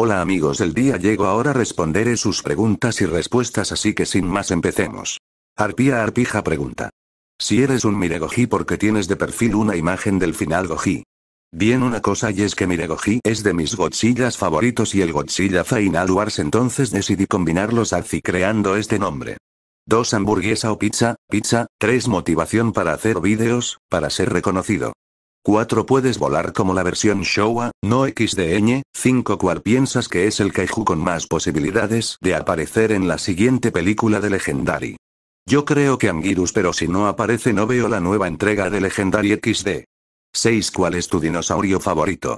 Hola amigos del día llego ahora responderé sus preguntas y respuestas así que sin más empecemos. Arpía Arpija pregunta. Si eres un Miregoji porque tienes de perfil una imagen del final Goji. Bien una cosa y es que Miregoji es de mis Godzillas favoritos y el Godzilla Final Wars entonces decidí combinarlos así creando este nombre. 2 hamburguesa o pizza, pizza, 3 motivación para hacer videos, para ser reconocido. 4 puedes volar como la versión Showa, no XDN, 5 ¿Cuál piensas que es el kaiju con más posibilidades de aparecer en la siguiente película de Legendary. Yo creo que Anguirus pero si no aparece no veo la nueva entrega de Legendary XD. 6 cuál es tu dinosaurio favorito.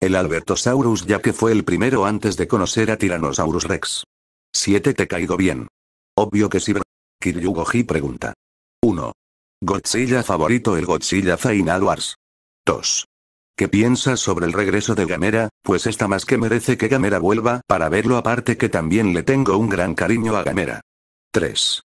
El Albertosaurus ya que fue el primero antes de conocer a Tyrannosaurus Rex. 7 te caigo bien. Obvio que sí. Kiryugoji pregunta. 1. Godzilla favorito el Godzilla Final Wars. 2. ¿Qué piensas sobre el regreso de Gamera? Pues está más que merece que Gamera vuelva para verlo aparte que también le tengo un gran cariño a Gamera. 3.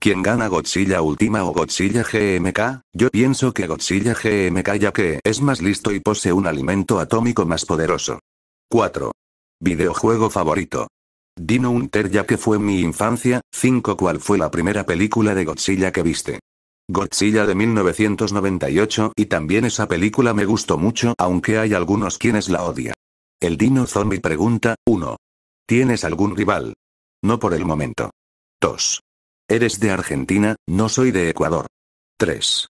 ¿Quién gana Godzilla Ultima o Godzilla GMK? Yo pienso que Godzilla GMK ya que es más listo y posee un alimento atómico más poderoso. 4. Videojuego favorito. Dino Hunter ya que fue mi infancia, 5 ¿Cuál fue la primera película de Godzilla que viste? Godzilla de 1998 y también esa película me gustó mucho aunque hay algunos quienes la odian. El Dino Zombie pregunta, 1. ¿Tienes algún rival? No por el momento. 2. Eres de Argentina, no soy de Ecuador. 3.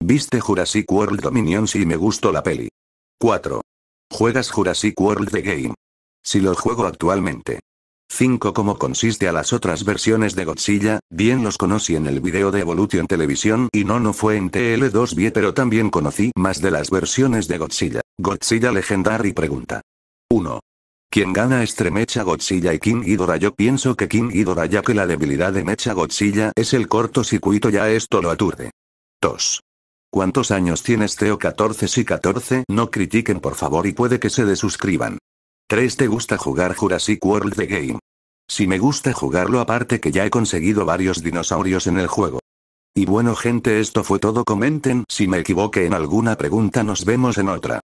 Viste Jurassic World Dominions y me gustó la peli. 4. ¿Juegas Jurassic World The Game? Si lo juego actualmente. 5. ¿Cómo consiste a las otras versiones de Godzilla, bien los conocí en el video de Evolution Televisión y no no fue en TL2 b pero también conocí más de las versiones de Godzilla. Godzilla Legendary pregunta. 1. ¿Quién gana entre Mecha Godzilla y King Ghidorah yo pienso que King Ghidorah ya que la debilidad de Mecha Godzilla es el cortocircuito ya esto lo aturde. 2. ¿Cuántos años tienes Theo 14 si 14? No critiquen por favor y puede que se desuscriban. 3. ¿Te gusta jugar Jurassic World The Game? Si me gusta jugarlo aparte que ya he conseguido varios dinosaurios en el juego. Y bueno gente esto fue todo comenten si me equivoqué en alguna pregunta nos vemos en otra.